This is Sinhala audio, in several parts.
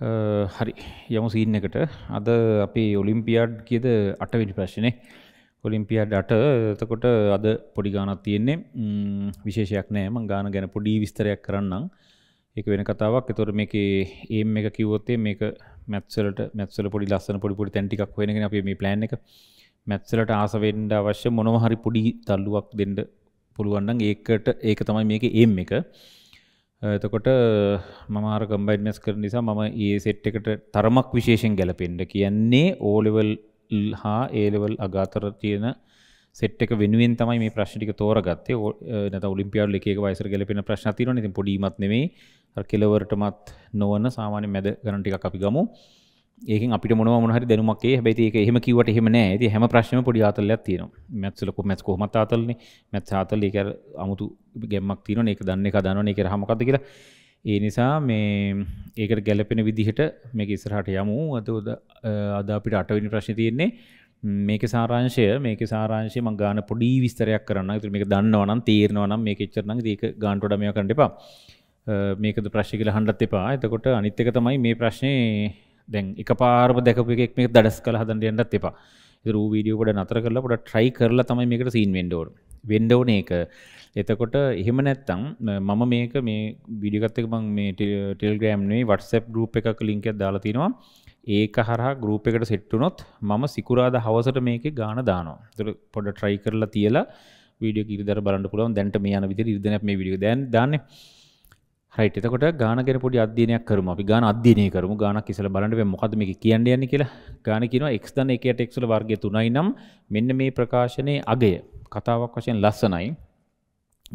හරි යමු සීන් එකට අද අපි ඔලිම්පියාඩ් කියද අටවිනි ප්‍රශ්නේ ඔලිම්පියාඩ් අට එතකොට අද පොඩි ගානක් තියෙන්නේ විශේෂයක් නෑ මං ගාන ගැන පොඩි විස්තරයක් කරන්නම් ඒක වෙන කතාවක් එතකොට මේකේ ඒම් එක කිව්වොත් මේක මැත්ස් වලට මැත්ස් වල පොඩි ලස්සන පොඩි පොඩි තැන් ටිකක් හොයනගෙන අපි මේ ප්ලෑන් එක මැත්ස් වලට ආස වෙන්න අවශ්‍ය මොනවා හරි පොඩි තල්ලුවක් දෙන්න පුළුවන් නම් ඒකට ඒක තමයි මේකේ ඒම් එක එතකොට මමාර කම්බයිඩ් මෙස් කර නිසා මම ඒ සෙට් එකට තරමක් විශේෂෙන් ගැලපෙන්ඩ කියන්නේ ඕලෙවල් හා ඒලෙවල් අගාතර තියෙන සෙට් එක වෙනුවෙන් තමයි මේ ප්‍රශ්ටික තෝරගත්තේ නත ඔලිම්පියල් එක වයිසර ගැලපෙන ප්‍රශ්න තිරන ති පොඩිමත් නෙමේ කෙලවරටමත් නොවන සාමාන්‍ය මැද ගනටික අපි ගමු ඒක අපිට මොන මොහරි දැනුමක්ේ හැබැති ඒක එහෙම කිවට හෙමන ඇති හැම ප්‍රශ්ම පොඩි අතල්ලයක් තියෙන මැත්සලක මැත් කොමත් අතල්න මැත් අතල් ඒක අමුතු ගැම්මක් තියන එක දන්න එක දන්න එක හමකත කියලා ඒ නිසා මේ ඒකට ගැලපෙන විදිහට මේක ඉස්සරහට යමු අතෝද අද අපිට අටවිනි ප්‍රශ්න තියෙන්නේ මේක සාරංශය මේක සාරංශය මං ගාන පොඩි විස්තරයක් කරන්න තු මේක දන්නවනම් තේරෙනවනම් මේක එච්චරනම් ඒක ගාන්ටොඩ මේවා කරන්න එපා මේකද ප්‍රශ්න කියලා හඬත් එපා එතකොට අනිත් එක තමයි මේ ප්‍රශ්නේ දැන් එක පාරම දැකපු එකෙක් මේක දඩස් කරලා හදන්න යන්නත් එපා. ඉතින් ඌ වීඩියෝ පොඩ නතර කරලා පොඩ try කරලා තමයි මේකට සීන් වෙන්න ඕන. වෙන්න ඕනේ ඒක. එතකොට එහෙම නැත්තම් මම මේක මේ වීඩියෝ එකත් එක්ක මම මේ Telegram නෙවෙයි WhatsApp group එකක link එකක් දාලා තිනවා. ඒක හරහා ගරුප් එකට සෙට්ටුනොත් මම සිකුරාද හවසට මේක ගාන දානවා තුර පොඩ ට්‍රයි කරලා තියලා වීඩිය ඉරිදර බලන්න පුළුවන් දැන්ට මේ යන විදිහට ඉරිදෙනක් මේ වීඩියෝ දැන් දාන්නේ රයිට් එතකොට ගාන ගැන පොඩි අධ්‍යයනයක් කරමු අපි ගාන අධ්‍යයනය කරමු ගානක් ඉස්සලා බලන්න මේ මොකද්ද මේක කියන්න යන්නේ කියලා ගාන කියනවා x දන 1ට x වල වර්ගය 3යි නම් මෙන්න මේ ප්‍රකාශනයේ අගය කතාවක් වශයෙන් ලස්සනයි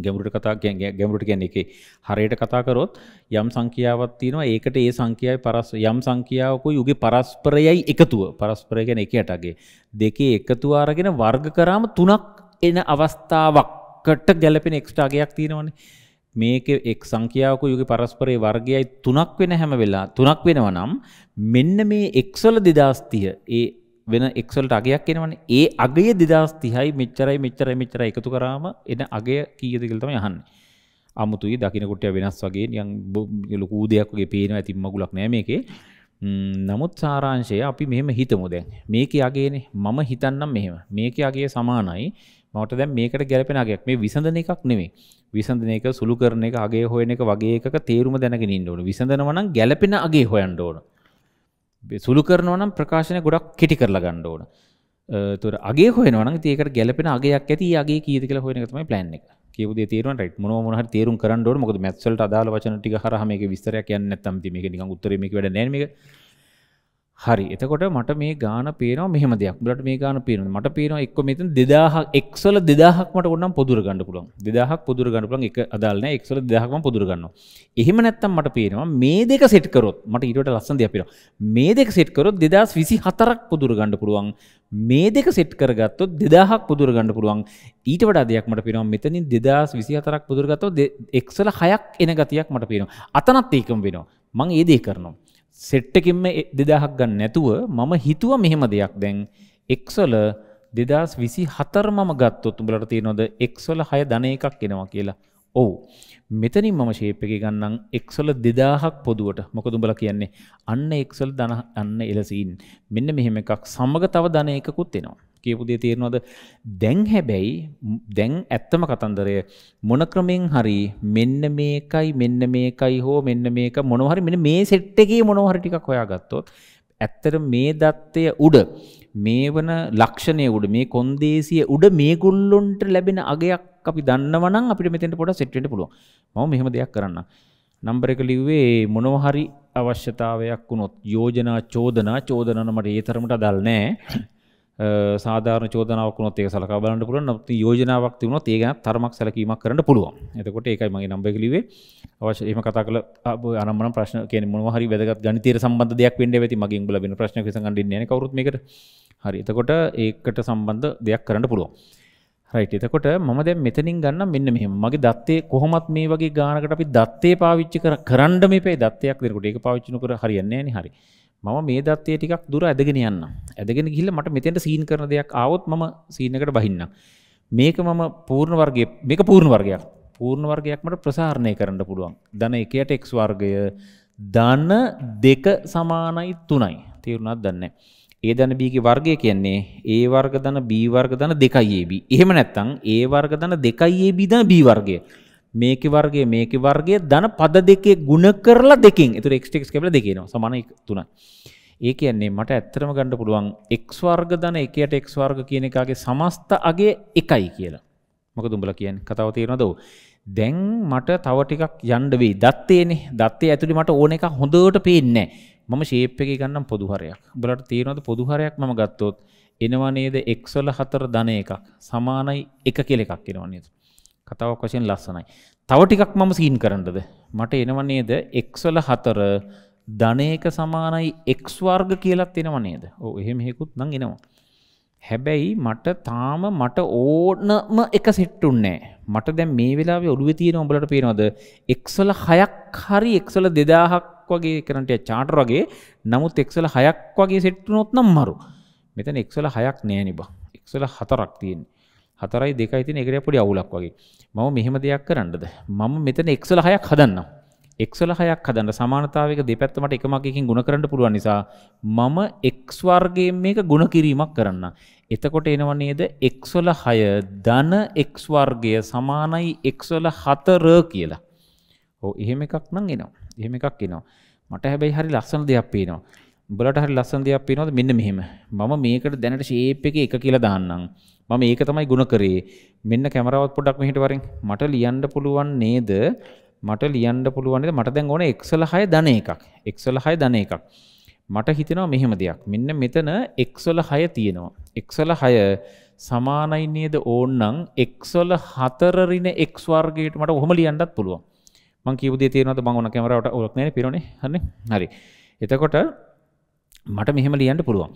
ගැඹුරට කතා ගැඹුරට කියන්නේ එකේ හරයට කතා කරොත් යම් සංඛ්‍යාවක් තියෙනවා ඒකට ඒ සංඛ්‍යාවේ පරස් යම් සංඛ්‍යාවකුයි යුගේ පරස්පරයයි එකතුව පරස්පරය කියන්නේ එකට අගේ දෙකේ එකතුව අරගෙන වර්ග කරාම තුනක් එන අවස්ථාවකට ගැලපෙන එක්ස්ට්‍රා අගයක් තියෙනවනේ මේක එක් සංඛ්‍යාවක යුගේ පරස්පරයේ වර්ගයයි තුනක් වෙන හැම වෙලා තුනක් වෙනවා නම් මෙන්න මේ එක්වල දෙදස්තිය ඒ වෙන එක්වලට අගයක් එනවන ඒ අගය දෙදස්තිහයි මෙච්චරයි මෙච්චරයි මෙච්චර එකතු කරාම එන අගය කීයද කියලා තමයි අහන්නේ. අමුතුයි දකුණ කොටය වෙනස් වගේ නිකන් ලොකු දෙයක් වගේ පේනවා ඇතින් මගුලක් නෑ මේකේ. නමුත් සාරාංශය අපි මෙහෙම හිතමු දැන් මේක යගේනේ මම හිතන්නම් මෙහෙම මේක යගේ සමානයි මට දැන් මේකට ගැලපෙන අගයක් මේ විසඳන එකක් නෙමෙයි විසඳන එක සුළු කරන එක අගේ හොයන එක වගේ එකක තේරුම දැනගෙන ඉන්න ඕන විසඳනවා නම් ගැලපෙන අගේ හොයන්න ඕන සුළු කරනවා නම් ප්‍රකාශනය ගොඩක් කෙටි කරලා ගන්න ඕන තොර අගේ හොයනවන ඒකට ගැලපෙන අගේයක් ඇති අගේ කීද කියලා හොයන තමයි ප්ලෑන් එක. කියපු දේ තේරුම් රයිට් මොනවා මොන හරි තේරුම් කරන්න ඕන. මොකද මැත්ස් වලට අදාළ වචන ටික හරහා මේක විස්තරයක් යන්නේ නැත්නම් ඉතින් මේක නිකන් උත්තරේ මේක වැඩ නැහැ මේක. හරි එතකොට මට මේ ගාන පේනවා මෙහම දෙයක් බලට මේ ගාන පේන මට පේනවා එක්ක මෙතන දෙදාහක් එක්සල දෙදාහක් මට ඔන්නම් පොදුර ගන්න පුළුවන් දෙදාහක් පොදුර ගන්න පුළුවන් එක අදාළන එක්සල දෙදාහක්ම පොදුර ගන්නවා එහෙම නැත්තම් මට පේනවා මේ දෙක සෙට් කරොත් මට ඊට වඩා ලස්සන දෙයක් පේනවා මේ දෙක සෙට් කරොත් 2024ක් පොදුර ගන්න පුළුවන් මේ දෙක සෙට් කරගත්තොත් 2000ක් පොදුර ගන්න පුළුවන් ඊට වඩා දෙයක් මට පේනවා මෙතනින් 2024ක් පොදුර ගත්තොත් එක්සල 6ක් එන ගතියක් මට පේනවා අතනත් ඒකම වෙනවා මං ඒ දේ කරනවා සෙට්ටකින්ම දෙදහක් ගන්න නැතුව මම හිතුව මෙහෙම දෙයක් දැන් එක්සොල දෙදස් විසි හතර්මම ගත්තොත් උඹලට තියෙනොද එක්සොල හය ධන එකක් එනවා කියලා ඔවු මෙතනින් මම ශේප් එක ගන්නම් එක්සොල දෙදාහක් පොදුවට මොකද උඹලා කියන්නේ අන්න එක්සොල් දන අන්න එලසීන් මෙන්න මෙහෙම එකක් සමග තව ධන එකකුත් එනවා කියපුදේ තියෙනවද දැන් හැබැයි දැන් ඇත්තම කතන්දරය මොන ක්‍රමෙන් හරි මෙන්න මේකයි මෙන්න මේකයි හෝ මෙන්න මේක මොනවහරි මෙන්න මේ සෙට් එකේ මොනවහරි ටිකක් හොයාගත්තොත් ඇත්තට මේ தත්ත්වය උඩ මේ වන ලක්ෂණය උඩ මේ කොන්දේසිය උඩ මේගොල්ලොන්ට ලැබෙන අගයක් අපි දන්නවනම් අපිට මෙතෙන්ට පොඩක් සෙට් වෙන්න පුළුවන් මම මෙහෙම දෙයක් කරන්නම් නම්බර එක ලිව්වේ මොනවහරි අවශ්‍යතාවයක් වුණොත් යෝජනා චෝදනා චෝදනන මට ඒ තරමට අදාළ නැහැ සාධාරණ චෝදනාවක් වුණොත් ඒක සලකා බලන්න පුළුවන්. නමුත් යෝජනාවක් තිබුණොත් ඒ ගැන තරමක් සැලකීමක් කරන්න පුළුවන්. එතකොට ඒකයි මගේ නම්බර් එක ලිව්වේ. අවශ්‍ය එහෙම කතා කළ අනම්මනම් ප්‍රශ්න කියන්නේ මොනවා හරි වැදගත් ගණිතීය සම්බන්ධ දෙයක් වෙන්න ඇති. මගෙන් උඹලා වෙන ප්‍රශ්නයක් විසඳගන්න ඉන්නේ නැහැ කවුරුත් මේකට. හරි. එතකොට ඒකට සම්බන්ධ දෙයක් කරන්න පුළුවන්. රයිට්. එතකොට මම දැන් මෙතනින් ගන්න මෙන්න මෙහෙම. මගේ දත්තේ කොහොමත් මේ වගේ ගානකට අපි දත්තේ පාවිච්චි කර කරන්න මේපේ දත්තයක් දෙනකොට ඒක පාවිච්චි නොකර හරියන්නේ නැහැ නේ. හරි. මම මේ දත්තේ ටිකක් දුර ඇදගෙන යන්න. ඇදගෙන ගිහිල්ලා මට මෙතෙන්ට සීන් කරන දෙයක් ආවොත් මම සීන් එකට බහින්නම්. මේක මම පූර්ණ වර්ගයේ මේක පූර්ණ වර්ගයක්. පූර්ණ වර්ගයක් මට ප්‍රසාරණය කරන්න පුළුවන්. ධන 1ට x වර්ගය ධන 2 සමානයි 3යි. තේරුණාද දන්නේ ඒ ධන b ගේ වර්ගය කියන්නේ a වර්ග ධන b වර්ග ධන 2ab. එහෙම නැත්නම් a වර්ග ධන 2ab ධන b වර්ගය. මේක වර්ගේ මේක වර්ගේ ධන පද දෙකේ ගුණ කරලා දෙකින් එතුර එක්ටෙක් කැල දෙකනවා සමන තුනයි. ඒ කියන්නේ මට ඇත්තරම ගණඩ පුළුවන් එක් වර්ග ධන එකට එක් වර්ග කියන එකගේ සමස්ත අගේ එකයි කියලා මොක දුඹල කියන් කතාව තියෙන දව. දැන් මට තවටිකක් යන්ඩවී දත්තේනෙ දත්තේ ඇතුළි මට ඕන එක හොඳට පේන්නේ මම ශේප් එක ගන්නම් පොදුහරයක් බලට තියෙනවද පොදුහරයක් ම ගත්තොත් එනවා නේද එක්වල හතර ධන එකක් සමානයි එක කෙලෙකක් කෙනවන්නේතු. කතාවක් වශයෙන් ලස්සනයි. තව ටිකක් මම සීන් කරන්නද? මට එනව නේද x වල 4 ධනයක සමානයි x වර්ග කියලාත් එනව නේද? ඔව් එහෙම හේකුත් නම් එනවා. හැබැයි මට තාම මට ඕනම එක සෙට් උන්නේ මට දැන් මේ වෙලාවේ ඔළුවේ තියෙන උඹලට පේනවද x වල 6ක් හරි x වල 2000ක් වගේ කරන්ට් චාටර් වගේ නමුත් x වල 6ක් වගේ සෙට් වුණොත් නම් මරු. මෙතන x වල 6ක් නෑනේ බං. x වල 4ක් තියෙන්නේ. හතරයි දෙකයි තියෙන එකට පොඩි අවුලක් වගේ. මම මෙහෙම දෙයක් කරන්නද? මම මෙතන x වල 6ක් හදන්නම්. x වල 6ක් හදන්න සමානතාවයක දෙපැත්ත මට එකම එකකින් ಗುಣ කරන්න පුළුවන් නිසා මම x වර්ගයෙන් මේක ಗುಣ කිරීමක් කරන්න. එතකොට එනව නේද x වල 6 ධන x වර්ගය සමානයි x වල 4 කියලා. ඔව් එහෙම එකක් නම් එනවා. එහෙම එකක් එනවා. මට හැබැයි හරි ලස්සන දෙයක් පේනවා. උඹලට හරි ලස්සන දෙයක් පේනවද මෙන්න මෙහෙම මම මේකට දැනට ෂේප් එකේ එක කියලා දාන්නම් මම ඒක තමයි ಗುಣ කරේ මෙන්න කැමරාවත් පොඩ්ඩක් මෙහෙට වරෙන් මට ලියන්න පුළුවන් නේද මට ලියන්න පුළුවන් නේද මට දැන් ඕනේ එක්සල 6 ධන එකක් එක්සල 6 ධන එකක් මට හිතෙනවා මෙහෙම දෙයක් මෙන්න මෙතන එක්සල 6 තියෙනවා එක්සල 6 සමානයි නේද ඕන්නම් එක්සල 4 ඍණ x වර්ගයට මට ඔහොම ලියන්නත් පුළුවන් මං කියපු දේ තේරෙනවද මං ඕන කැමරාවට ඕලක් නැහැ පිරෝනේ හරිනේ හරි එතකොට මට මෙහෙම ලියන්න පුළුවන්.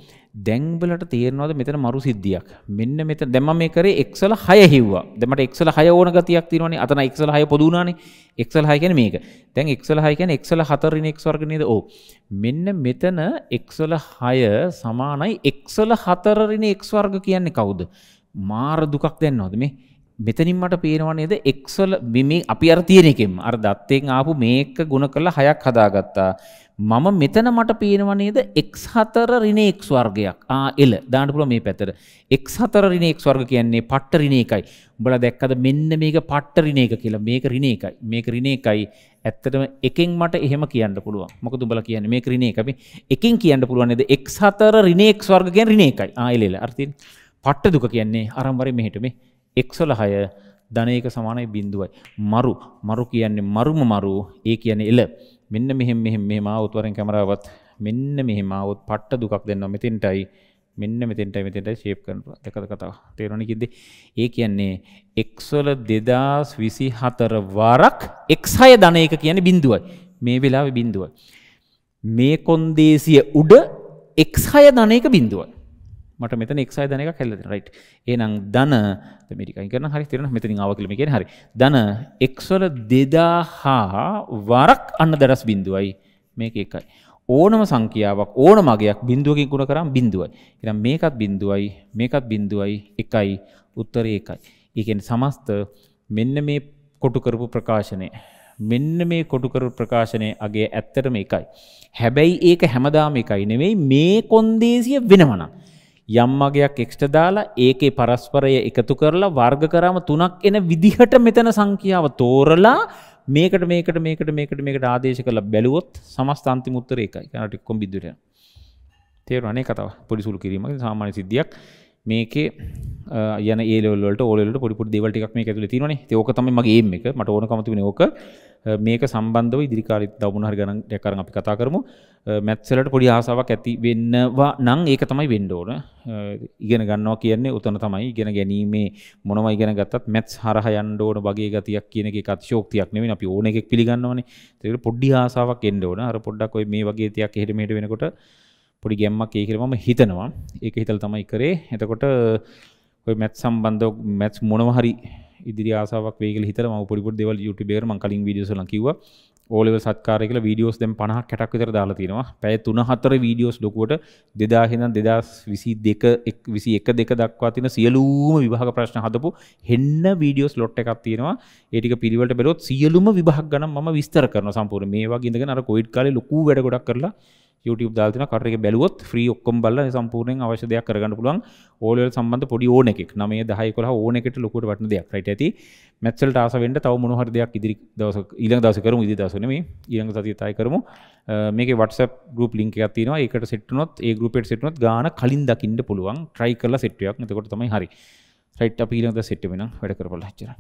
දැන්වලට තේරෙනවද මෙතන මරු සිද්ධියක්. මෙන්න මෙතන දැන් මම මේ කරේ XL 6 හිව්වා. දැන් මට XL 6 ඕන ගතියක් තියෙනවනේ. අතන XL 6 පොදු වුණානේ. XL 6 කියන්නේ මේක. දැන් XL 6 කියන්නේ XL 4 ඉන x වර්ග නේද? ඔව්. මෙන්න මෙතන XL 6 සමානයි XL 4 ඉන x වර්ග කියන්නේ කවුද? මාර දුකක් දැන්නවද මේ? මෙතනින් මට පේනවා නේද x වල මේ අපි අර තියෙන එකෙන් අර දත්තෙන් ආපු මේක ගුණ කරලා හයක් හදාගත්තා මම මෙතන මට පේනවා නේද x4 ඍණ x වර්ගයක්. ආ එල දාන්න පුළුවන් මේ පැත්තට. x4 ඍණ x වර්ග කියන්නේ පට්ට ඍණ එකයි. උඹලා දැක්කද මෙන්න මේක පට්ට ඍණ එක කියලා. මේක ඍණ එකයි. මේක ඍණ එකයි. ඇත්තටම එකෙන් මට එහෙම කියන්න පුළුවන්. මොකද උඹලා කියන්නේ මේක ඍණ එක. අපි එකෙන් කියන්න පුළුවන් නේද x4 ඍණ x වර්ග කියන්නේ ඍණ එකයි. ආ එල එල. අර තියෙන පට්ට දුක කියන්නේ අරන් වරේ මෙහෙට මේ එක්සොල හය ධනයක සමානයි බිඳුවයි. මරු මරු කියන්නේ මරුම මරු ඒ කියන්නේ එළ. මෙන්න මෙහෙම මෙහෙම මෙහෙම ආවොත් වරෙන් කැමරාවත් මෙන්න මෙහෙම ආවොත් පට්ට දුකක් දෙනවා මෙතෙන්ටයි මෙන්න මෙතෙන්ටයි මෙතෙන්ටයි ෂේප් කරන්න පුළුවන්. දෙකද කතාව. තේරෙන්නේ කිද්දේ? ඒ කියන්නේ x වල 2024 වරක් x6 ධනයක කියන්නේ බිඳුවයි. මේ වෙලාවේ බිඳුවයි. මේ කොන්දේසිය උඩ x6 ධනයක බිඳුවයි. මට මෙතන x අය ධන එකක් හැදලා තියෙනවා right එහෙනම් ධන ඇමරිකන් කරන හරි තේරෙනවා මෙතනින් ආවා කියලා මේ කියන්නේ හරි ධන x වල 2000 වරක් අන්න දරස් බිඳුවයි මේක එකයි ඕනම සංඛ්‍යාවක් ඕනම අගයක් බිඳුවකින් ගුණ කරාම බිඳුවයි එහෙනම් මේකත් බිඳුවයි මේකත් බිඳුවයි එකයි උත්තරේ එකයි ඒ කියන්නේ සමස්ත මෙන්න මේ කොටු කරපු ප්‍රකාශනය මෙන්න මේ කොටුකරු ප්‍රකාශනය අගේ ඇත්තටම එකයි. හැබැයි ඒක හැමදාම එකයි නෙවෙයි මේ කොන්දේසිය වෙනවනම්. යම් මගයක් එක්ෂ්ට දාලා ඒකේ පරස්පරය එකතු කරලා වර්ග කරාම තුනක් එන විදිහට මෙතන සංඛ්‍යාව තෝරලා මේකට මේකට මේකට මේකට මේකට ආදේශ කරලා බැලුවොත් සමස්ත අන්තිම උත්තරය එකයි. ඒකට කොම්බිද්දුරයන්. තේරුණා නේ කතාව. පොඩි සුළු කිරීමක් සාමාන්‍ය සිද්ධියක්. මේකේ යන ඒලොල්ට ඕලට පොඩිපුට දෙවල්ටික් මේ ඇතුල තිවන යෝක තම මගේ එක මට ඕන කමතිවන ඕක මේක සම්බන්ධව ඉදිරිකාරිත් දවුණහර ගන කරන අපි කතා කරමු මැත්සලට පොඩි ආසාවක් ඇති වෙන්නවා නං ඒක තමයි වෙන්ඩෝන ඉගෙන ගන්නවා කියන්නේ උතන තමයි ඉගෙන ගැනීමේ මොනම ඉගෙන ගත්තත් මැත් හරහ යන්ඩෝන වගේ ගතියක් කියන එකත් ශෝක්තියක් නෙවෙන අපි ඕන එකක් පිළිගන්නවන තෙකට පොඩ්ඩි ආසාවක් එන්ඩෝන අර පොඩ්ඩක් ඔය මේ වගේ තියක් හෙටමට වෙනකොට පොඩි ගැම්මක් ඒ කියලා මම හිතනවා. ඒක හිතලා තමයි කරේ. එතකොට ඔය මැත් සම්බන්ධව මැත්ස් මොනවා හරි ඉදිරි ආසාවක් වේ කියලා හිතලා මම පොඩි පොඩි දේවල් YouTube එකට මම කලින් වීඩියෝස් වලින් කිව්වා. ඕ ලෙවල් සත්කාරය කියලා වීඩියෝස් දැන් 50ක් 60ක් විතර දාලා තියෙනවා. පැය 3-4 වීඩියෝස් ලොකුවට 2000 ඉඳන් 2022 21 2 දක්වා තියෙන සියලුම විභාග ප්‍රශ්න හදපු හෙන්න වීඩියෝස් ලොට් එකක් තියෙනවා. ඒ ටික පිළිවෙලට බැලුවොත් සියලුම විභාග ගණන් මම විස්තර කරනවා සම්පූර්ණ. මේ වගේ ඉඳගෙන අර කොවිඩ් කාලේ ලොකු වැඩ ගොඩක් කරලා YouTube දාතින කරක බැලුවොත් ්‍රී ඔක්කොම් බල සම්පූර්ණයෙන් අවශ්‍ය දෙයක් කරගන්න පුළුවන් ඕලල් සම්බඳ පොඩි ඕන එකක් නමේ දහයි කොලා ඕන එකට ලොකුට වටන දෙයක් රට ඇති මැත්සල් ටාසවෙන්ට තව මොහර දෙයක් ඉදිරි දවස ඉළඟ දස කරම ඉදි දසනම ඉළඟ සතිතයි කරම මේක වටස ගුප ලින්ක තින එක සෙටනොත් ඒ ගුපට සෙටනොත් ගාන කලින් දකින්න පුළුවන් ට්‍රයි කරලා සෙට්ියක් නතකොට තමයි හරි යිට් පීලද සෙට්වෙන වැඩ කරපල හච්චර